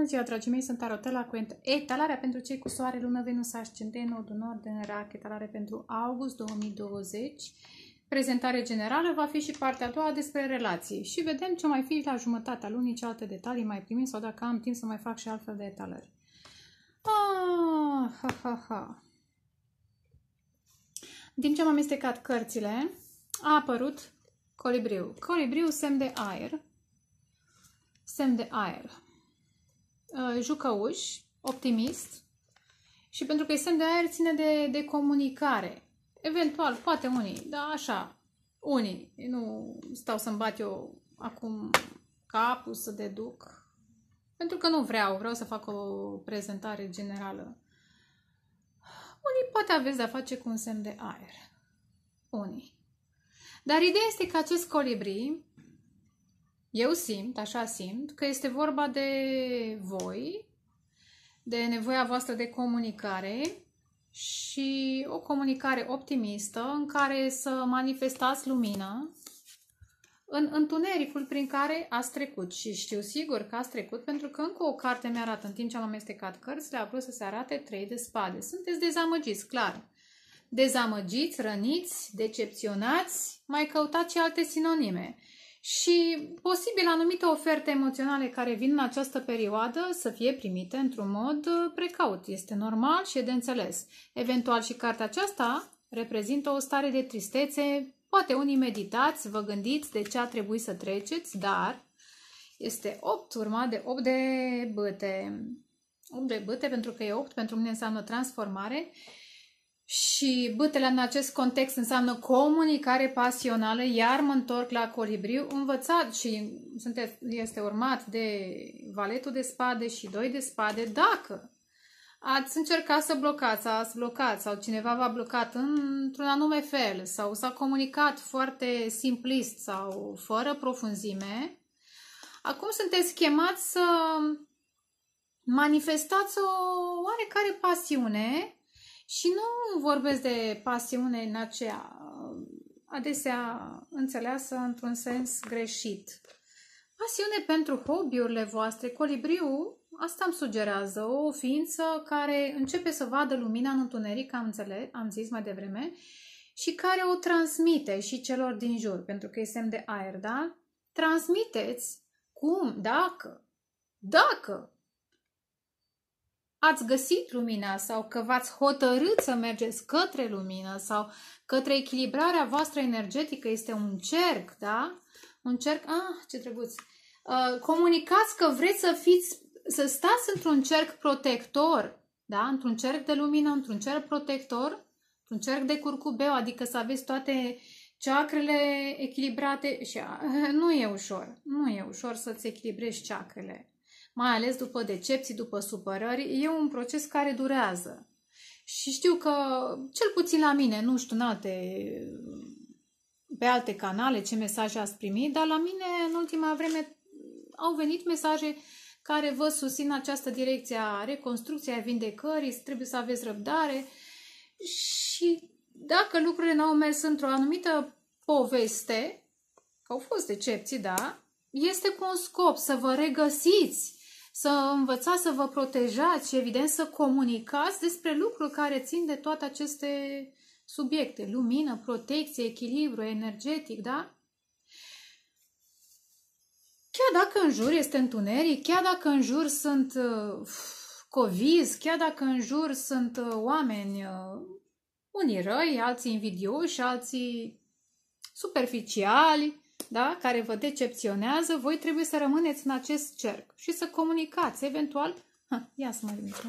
Bună ziua, dragii mei, sunt Tarotela cu etalarea pentru cei cu soare, lună, venus, ascendent, nodul nord în rac, etalare pentru august 2020. Prezentare generală va fi și partea a doua despre relații și vedem ce mai fi la jumătatea lunii, ce alte detalii mai primim sau dacă am timp să mai fac și altfel de etalări. Ah, ha, ha, ha. Din ce am amestecat cărțile, a apărut colibriu. Colibriu, semn de aer. Semn de aer Uh, jucăuș, optimist și pentru că e semn de aer ține de, de comunicare. Eventual, poate unii, dar așa, unii. Nu stau să-mi bat eu acum capul să deduc, pentru că nu vreau, vreau să fac o prezentare generală. Unii poate aveți de-a face cu un semn de aer. Unii. Dar ideea este că acest colibri eu simt, așa simt, că este vorba de voi, de nevoia voastră de comunicare și o comunicare optimistă în care să manifestați lumina în întunericul prin care ați trecut. Și știu sigur că ați trecut pentru că încă o carte mi-arată în timp ce am amestecat cărțile, a vrut să se arate trei de spade. Sunteți dezamăgiți, clar. Dezamăgiți, răniți, decepționați, mai căutați și alte sinonime și posibil anumite oferte emoționale care vin în această perioadă să fie primite într-un mod uh, precaut. Este normal și e de înțeles. Eventual și cartea aceasta reprezintă o stare de tristețe. Poate unii meditați, vă gândiți de ce a trebuit să treceți, dar este 8 urmat de 8 de băte. 8 de băte pentru că e 8 pentru mine înseamnă transformare și bâtele în acest context înseamnă comunicare pasională, iar mă întorc la colibriu, învățat și este urmat de valetul de spade și doi de spade, dacă ați încercat să blocați, ați blocat sau cineva v-a blocat într-un anume fel sau s-a comunicat foarte simplist sau fără profunzime, acum sunteți chemați să manifestați o oarecare pasiune și nu vorbesc de pasiune în aceea, adesea înțeleasă într-un sens greșit. Pasiune pentru hobby-urile voastre, colibriu, asta îmi sugerează, o ființă care începe să vadă lumina în întuneric, am, înțeles, am zis mai devreme, și care o transmite și celor din jur, pentru că e semn de aer, da? Transmiteți cum, dacă, dacă ați găsit lumina sau că v-ați hotărât să mergeți către lumină sau către echilibrarea voastră energetică. Este un cerc, da? Un cerc, ah, ce drăguț. Uh, comunicați că vreți să fiți, să stați într-un cerc protector, da? Într-un cerc de lumină, într-un cerc protector, într-un cerc de curcubeu, adică să aveți toate ceacrele echilibrate și nu e ușor, nu e ușor să-ți echilibrezi ceacrele mai ales după decepții, după supărări, e un proces care durează. Și știu că, cel puțin la mine, nu știu, în alte, pe alte canale ce mesaje ați primit, dar la mine în ultima vreme au venit mesaje care vă susțin această direcție a reconstrucției, a vindecării, trebuie să aveți răbdare și dacă lucrurile n-au mers într-o anumită poveste, că au fost decepții, da, este cu un scop să vă regăsiți să învățați să vă protejați și, evident, să comunicați despre lucruri care țin de toate aceste subiecte. Lumină, protecție, echilibru energetic, da? Chiar dacă în jur este întuneric, chiar dacă în jur sunt uh, covizi, chiar dacă în jur sunt uh, oameni, uh, unii răi, alții invidioși, alții superficiali, da, care vă decepționează, voi trebuie să rămâneți în acest cerc și să comunicați, eventual... Ha, ia să mă ridic, da.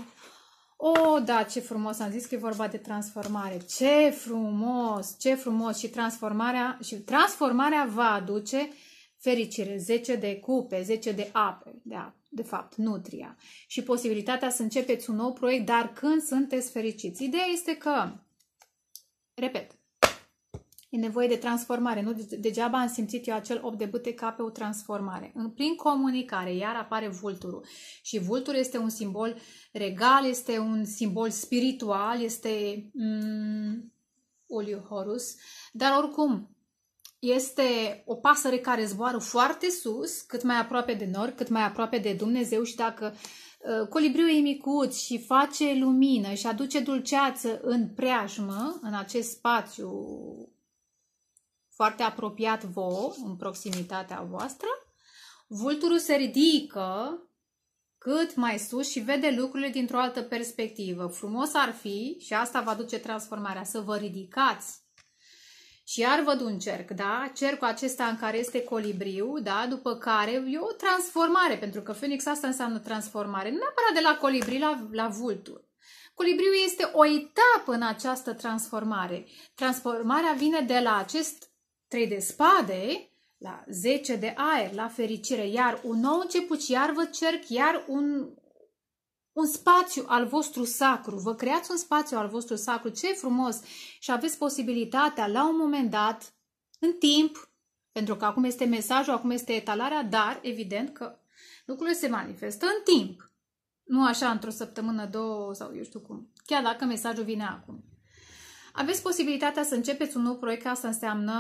O, oh, da, ce frumos, am zis că e vorba de transformare. Ce frumos, ce frumos și transformarea, și transformarea va aduce fericire, 10 de cupe, 10 de ape, de, ape, de fapt, nutria. Și posibilitatea să începeți un nou proiect, dar când sunteți fericiți. Ideea este că, repet, E nevoie de transformare, nu degeaba am simțit eu acel 8 de bâte ca pe o transformare. În prin comunicare, iar apare vulturul. Și vulturul este un simbol regal, este un simbol spiritual, este um, Oliu Horus, dar oricum este o pasăre care zboară foarte sus, cât mai aproape de nor, cât mai aproape de Dumnezeu și dacă uh, colibriul e micuț și face lumină și aduce dulceață în preajmă, în acest spațiu foarte apropiat vouă, în proximitatea voastră, vulturul se ridică cât mai sus și vede lucrurile dintr-o altă perspectivă. Frumos ar fi, și asta va duce transformarea, să vă ridicați. Și iar văd un cerc, da? Cercul acesta în care este colibriu, da? După care e o transformare, pentru că Phoenix asta înseamnă transformare. Nu neapărat de la colibri la, la vultur. Colibriu este o etapă în această transformare. Transformarea vine de la acest 3 de spade, la 10 de aer, la fericire, iar un nou început, iar vă cerc, iar un, un spațiu al vostru sacru. Vă creați un spațiu al vostru sacru, ce frumos! Și aveți posibilitatea, la un moment dat, în timp, pentru că acum este mesajul, acum este etalarea, dar evident că lucrurile se manifestă în timp. Nu așa într-o săptămână, două sau eu știu cum. Chiar dacă mesajul vine acum. Aveți posibilitatea să începeți un nou proiect, asta înseamnă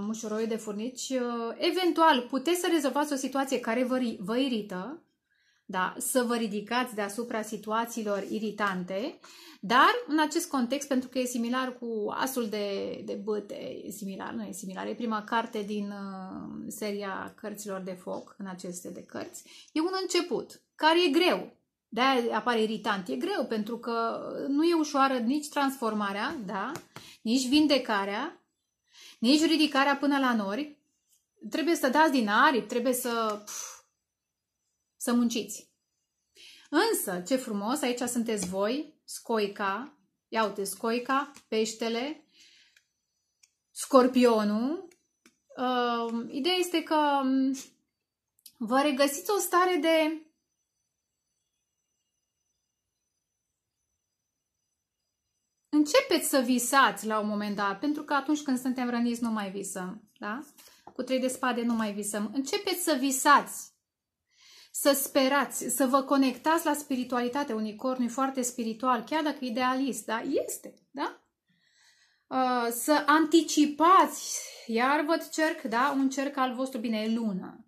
mușuroi de furnici. Uh, eventual, puteți să rezolvați o situație care vă, vă irită, da? să vă ridicați deasupra situațiilor iritante, dar în acest context, pentru că e similar cu asul de, de băte, e similar, nu e similar, e prima carte din uh, seria cărților de foc, în aceste de cărți, e un început, care e greu, de apare irritant. E greu pentru că nu e ușoară nici transformarea, da? nici vindecarea, nici ridicarea până la nori. Trebuie să dați din aripi, trebuie să, pf, să munciți. Însă, ce frumos, aici sunteți voi, scoica, ia uite, scoica, peștele, scorpionul. Uh, ideea este că um, vă regăsiți o stare de începeți să visați la un moment dat, pentru că atunci când suntem răniți nu mai visăm, da? Cu trei de spade nu mai visăm. Începeți să visați, să sperați, să vă conectați la spiritualitate. Unicornul e foarte spiritual, chiar dacă idealist, da? Este, da? Uh, să anticipați, iar văd cerc, da? Un cerc al vostru, bine, e lună.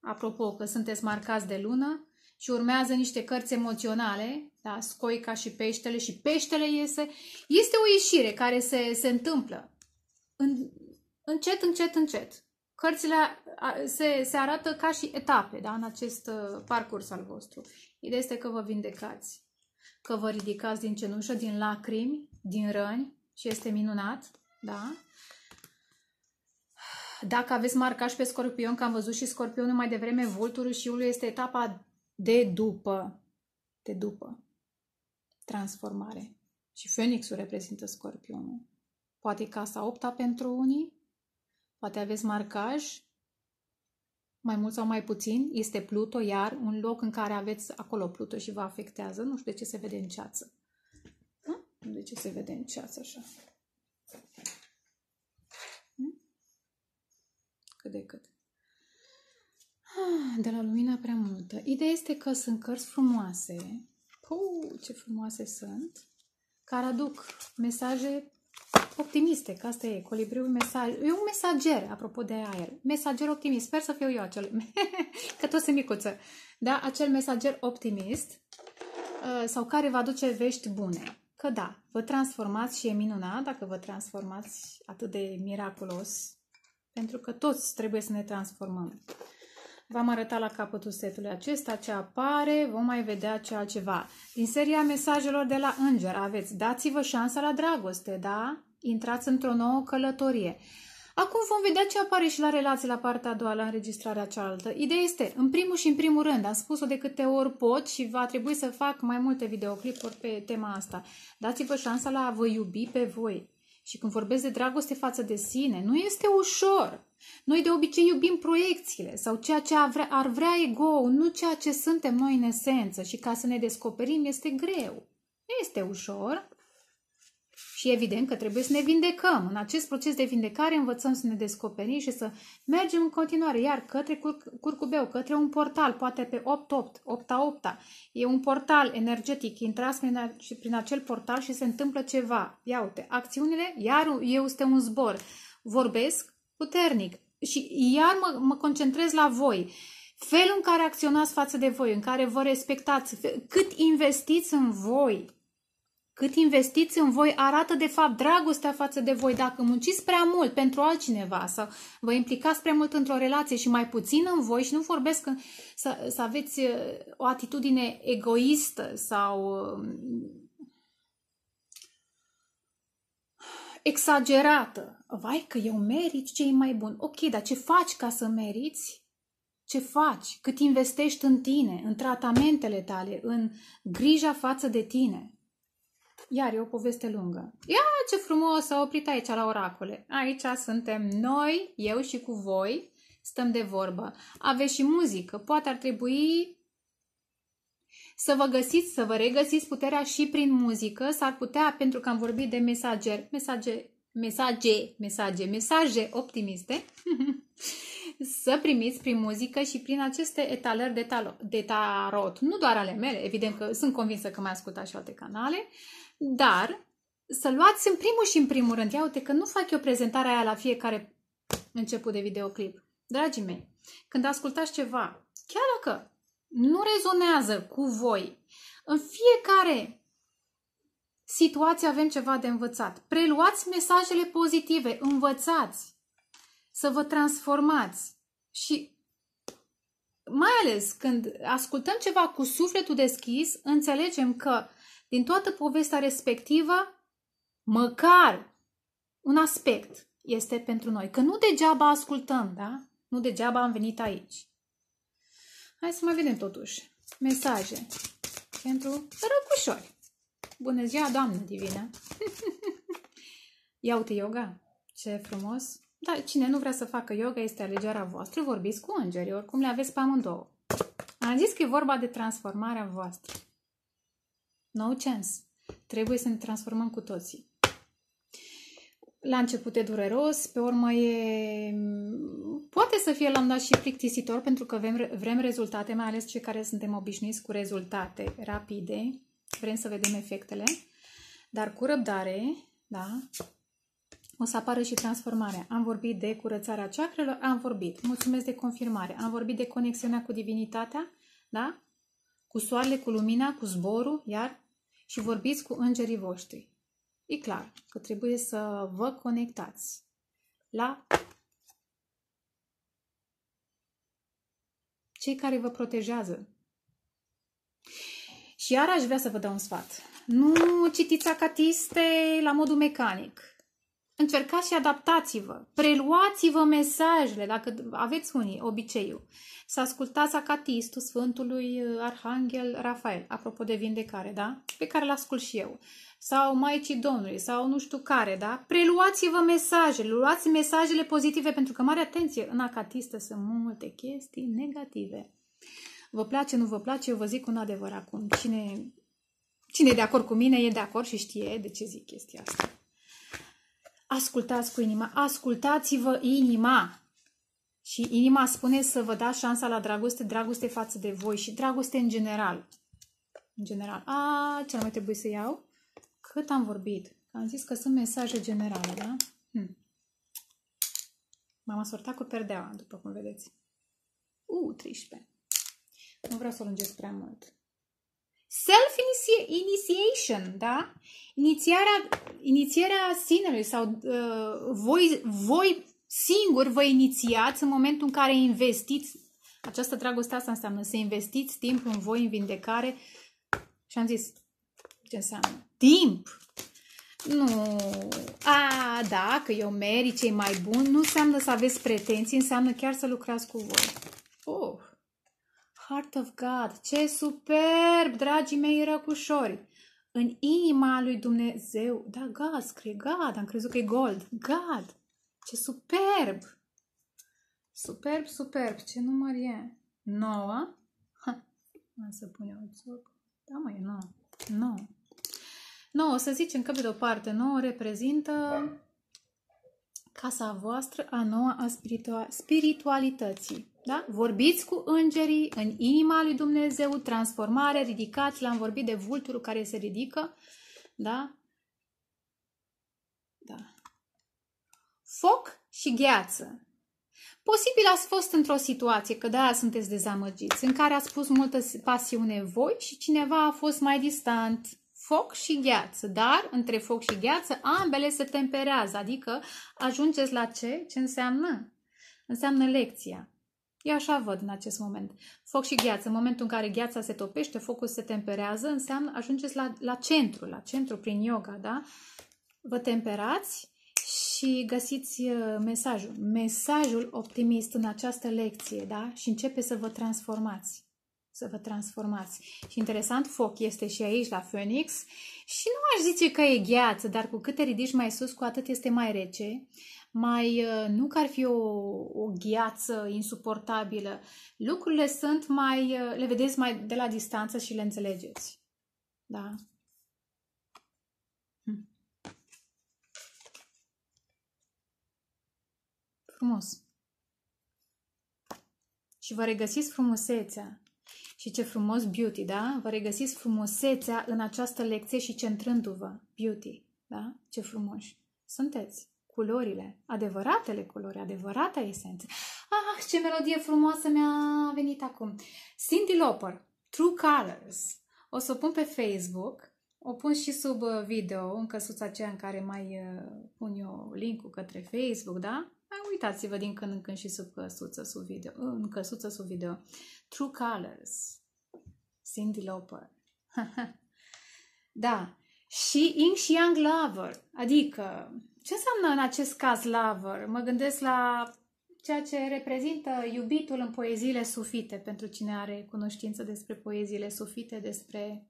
Apropo, că sunteți marcați de lună, și urmează niște cărți emoționale, da, scoica și peștele și peștele iese. Este o ieșire care se, se întâmplă în, încet, încet, încet. Cărțile se, se arată ca și etape da, în acest uh, parcurs al vostru. Ideea este că vă vindecați, că vă ridicați din cenușă, din lacrimi, din răni și este minunat. Da? Dacă aveți marcaș pe scorpion, că am văzut și scorpionul mai devreme, vulturul și iuliu este etapa de după, de după transformare. Și Phoenixul reprezintă Scorpionul. Poate casa opta pentru unii, poate aveți marcaj, mai mult sau mai puțin, este Pluto, iar un loc în care aveți acolo Pluto și vă afectează, nu știu de ce se vede în ceață. Da? De ce se vede în ceață așa? Cât de cât. Ah, de la lumina prea multă. Ideea este că sunt cărți frumoase. Puh, ce frumoase sunt. Care aduc mesaje optimiste, că asta e, colibriul mesaj. E un mesager, apropo de aer. Mesager optimist. Sper să fiu eu acel. că tot sunt micuță. Da? Acel mesager optimist uh, sau care vă aduce vești bune. Că da, vă transformați și e minunat dacă vă transformați atât de miraculos, pentru că toți trebuie să ne transformăm. V-am arătat la capătul setului acesta ce apare, vom mai vedea ce altceva. Din seria mesajelor de la Înger aveți dați-vă șansa la dragoste, da? Intrați într-o nouă călătorie. Acum vom vedea ce apare și la relații la partea a doua, la înregistrarea cealaltă. Ideea este, în primul și în primul rând, am spus-o de câte ori pot și va trebui să fac mai multe videoclipuri pe tema asta. Dați-vă șansa la a vă iubi pe voi. Și când vorbesc de dragoste față de sine, nu este ușor. Noi de obicei iubim proiecțiile sau ceea ce ar vrea ego nu ceea ce suntem noi în esență și ca să ne descoperim este greu. Nu este ușor, și evident că trebuie să ne vindecăm. În acest proces de vindecare învățăm să ne descoperim și să mergem în continuare, iar către curcubeu, către un portal, poate pe 8-8, 8-8. E un portal energetic, intrați prin, și prin acel portal și se întâmplă ceva. Ia uite, acțiunile, iar eu este un zbor. Vorbesc puternic și iar mă, mă concentrez la voi felul în care acționați față de voi, în care vă respectați, cât investiți în voi, cât investiți în voi arată de fapt dragostea față de voi. Dacă munciți prea mult pentru altcineva sau vă implicați prea mult într-o relație și mai puțin în voi și nu vorbesc în, să, să aveți uh, o atitudine egoistă sau um, exagerată. Vai că eu merit ce e mai bun. Ok, dar ce faci ca să meriți? Ce faci? Cât investești în tine, în tratamentele tale, în grija față de tine? Iar e o poveste lungă. Ia, ce frumos, s-a oprit aici la oracole. Aici suntem noi, eu și cu voi, stăm de vorbă. Aveți și muzică, poate ar trebui să vă găsiți, să vă regăsiți puterea și prin muzică, s-ar putea, pentru că am vorbit de mesager, mesaje, mesaje, mesaje, mesaje optimiste, să primiți prin muzică și prin aceste etalări de, talo, de tarot. Nu doar ale mele, evident că sunt convinsă că mai ascultați și alte canale, dar să luați în primul și în primul rând, ia uite că nu fac eu prezentarea aia la fiecare început de videoclip. Dragii mei, când ascultați ceva, chiar dacă nu rezonează cu voi, în fiecare situație avem ceva de învățat. Preluați mesajele pozitive, învățați să vă transformați și mai ales când ascultăm ceva cu sufletul deschis, înțelegem că din toată povestea respectivă, măcar un aspect este pentru noi. Că nu degeaba ascultăm, da? Nu degeaba am venit aici. Hai să mai vedem totuși. Mesaje pentru răcușori. Bună ziua, Doamnă Divină! Ia uite yoga! Ce frumos! Dar cine nu vrea să facă yoga este alegerea voastră. Vorbiți cu îngerii, oricum le aveți pe amândouă. Am zis că e vorba de transformarea voastră. No chance. Trebuie să ne transformăm cu toții. La început e dureros, pe urmă e... Poate să fie la un dat și plictisitor pentru că vrem, vrem rezultate, mai ales cei care suntem obișnuiți cu rezultate rapide. Vrem să vedem efectele. Dar cu răbdare, da, o să apară și transformarea. Am vorbit de curățarea ceacrelor, am vorbit. Mulțumesc de confirmare. Am vorbit de conexiunea cu divinitatea, da? Cu soarele, cu lumina, cu zborul, iar și vorbiți cu îngerii voștri. E clar că trebuie să vă conectați la cei care vă protejează. Și iar aș vrea să vă dau un sfat. Nu citiți acatiste la modul mecanic. Încercați și adaptați-vă, preluați-vă mesajele, dacă aveți unii obiceiul, să ascultați acatistul Sfântului uh, Arhanghel Rafael, apropo de vindecare, da? Pe care l-ascult și eu. Sau Maicii Domnului, sau nu știu care, da? Preluați-vă mesajele, luați mesajele pozitive, pentru că, mare atenție, în acatistă sunt multe chestii negative. Vă place, nu vă place, eu vă zic un adevăr acum. Cine, cine e de acord cu mine, e de acord și știe de ce zic chestia asta ascultați cu inima, ascultați-vă inima. Și inima spune să vă dați șansa la dragoste, dragoste față de voi și dragoste în general. În general. A, ce mai trebuie să iau? Cât am vorbit? Am zis că sunt mesaje generale, da? Hm. M-am asortat cu perdeaua, după cum vedeți. U, 13. Nu vreau să o lungesc prea mult. Self-initiation, da? Inițiarea, inițiarea sinelui sau uh, voi, voi singuri vă inițiați în momentul în care investiți. Această dragoste asta înseamnă să investiți timp în voi, în vindecare. Și am zis, ce înseamnă? Timp! Nu, a, da, că eu merit cei mai buni, nu înseamnă să aveți pretenții, înseamnă chiar să lucrați cu voi. Heart of God, ce superb, dragii mei răcușori! În inima lui Dumnezeu, da, God, scrie God, am crezut că e gold, God, ce superb! Superb, superb, ce număr e? 9. Ha, să punem 8. Da, mai e 9. 9. 9, să zicem că pe de o parte 9 reprezintă casa voastră a noua a spiritualității. Da? Vorbiți cu îngerii în inima lui Dumnezeu, transformare, ridicați, l-am vorbit de vulturul care se ridică. Da? Da. Foc și gheață. Posibil ați fost într-o situație, că de-aia sunteți dezamăgiți, în care ați pus multă pasiune voi și cineva a fost mai distant. Foc și gheață, dar între foc și gheață ambele se temperează, adică ajungeți la ce? Ce înseamnă? Înseamnă lecția. Eu așa văd în acest moment. Foc și gheață. În momentul în care gheața se topește, focul se temperează, înseamnă ajungeți la, la centru, la centru prin yoga, da? Vă temperați și găsiți uh, mesajul. Mesajul optimist în această lecție, da? Și începe să vă transformați să vă transformați. Și interesant, foc este și aici la Phoenix și nu aș zice că e gheață, dar cu cât te ridici mai sus, cu atât este mai rece mai, uh, nu că ar fi o, o gheață insuportabilă. Lucrurile sunt mai, uh, le vedeți mai de la distanță și le înțelegeți. Da? Hm. Frumos. Și vă regăsiți frumusețea. Și ce frumos beauty, da? Vă regăsiți frumusețea în această lecție și centrându-vă beauty, da? Ce frumoși sunteți! culorile, adevăratele culori, adevărata esență. Ah, ce melodie frumoasă mi-a venit acum! Cindy Loper True Colors. O să o pun pe Facebook, o pun și sub uh, video, în căsuța aceea în care mai uh, pun eu linkul către Facebook, da? Uitați-vă din când în când și sub căsuță, sub video, în căsuță sub video. True Colors, Cindy Loper da, și Ing și Young Lover, adică ce înseamnă în acest caz lover? Mă gândesc la ceea ce reprezintă iubitul în poeziile sufite, pentru cine are cunoștință despre poeziile sufite, despre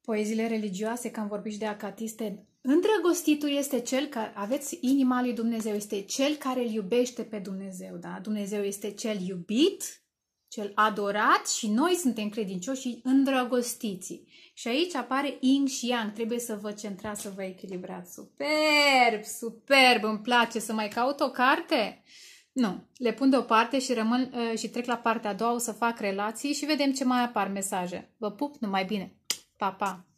poeziile religioase, că am vorbit și de acatiste. Îndrăgostitul este cel care, aveți inima lui Dumnezeu, este cel care îl iubește pe Dumnezeu, da? Dumnezeu este cel iubit, cel adorat și noi suntem credincioși și îndrăgostiții. Și aici apare Ying și yang. Trebuie să vă centrați, să vă echilibrați. Superb, superb! Îmi place să mai caut o carte? Nu. Le pun deoparte și, rămân, ă, și trec la partea a doua, o să fac relații și vedem ce mai apar mesaje. Vă pup, numai bine! Pa, pa!